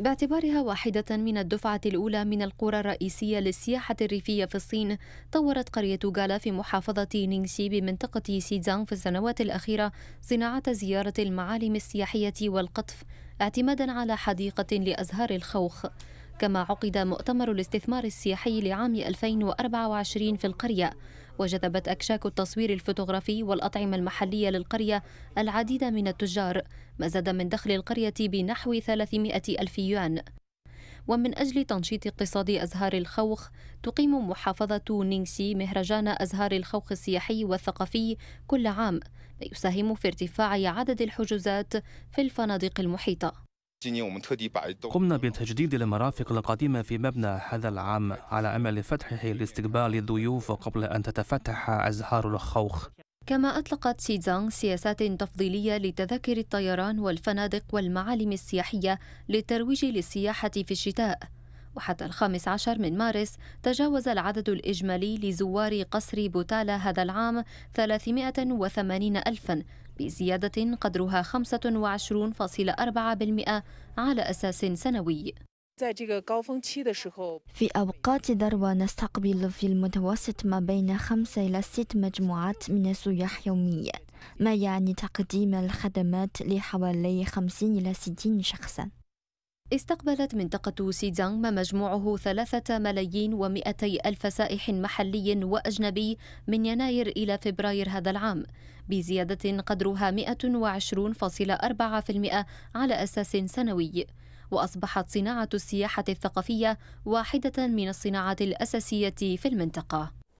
باعتبارها واحدة من الدفعة الأولى من القرى الرئيسية للسياحة الريفية في الصين طورت قرية غالا في محافظة نينغشي بمنطقة سيزانغ في السنوات الأخيرة صناعة زيارة المعالم السياحية والقطف اعتمادا على حديقة لأزهار الخوخ كما عقد مؤتمر الاستثمار السياحي لعام 2024 في القرية وجذبت أكشاك التصوير الفوتوغرافي والأطعمة المحلية للقرية العديد من التجار ما زاد من دخل القرية بنحو 300 ألف يوان ومن أجل تنشيط اقتصاد أزهار الخوخ تقيم محافظة نينسي مهرجان أزهار الخوخ السياحي والثقافي كل عام يساهم في ارتفاع عدد الحجوزات في الفنادق المحيطه قمنا بتجديد المرافق القديمة في مبنى هذا العام على أمل فتحه لاستقبال الضيوف قبل أن تتفتح أزهار الخوخ كما أطلقت سيزانغ سياسات تفضيلية لتذاكر الطيران والفنادق والمعالم السياحية للترويج للسياحة في الشتاء وحتى الخامس عشر من مارس تجاوز العدد الإجمالي لزوار قصر بوتالا هذا العام 380 ألفاً بزيادة قدرها 25.4% على أساس سنوي في أوقات ذروة نستقبل في المتوسط ما بين خمسة إلى ست مجموعات من السياح يوميا ما يعني تقديم الخدمات لحوالي 50 إلى 60 شخصا استقبلت منطقة سيدزانغ ما مجموعه ثلاثة ملايين ومئتي ألف سائح محلي وأجنبي من يناير إلى فبراير هذا العام بزيادة قدرها 120.4% على أساس سنوي وأصبحت صناعة السياحة الثقافية واحدة من الصناعات الأساسية في المنطقة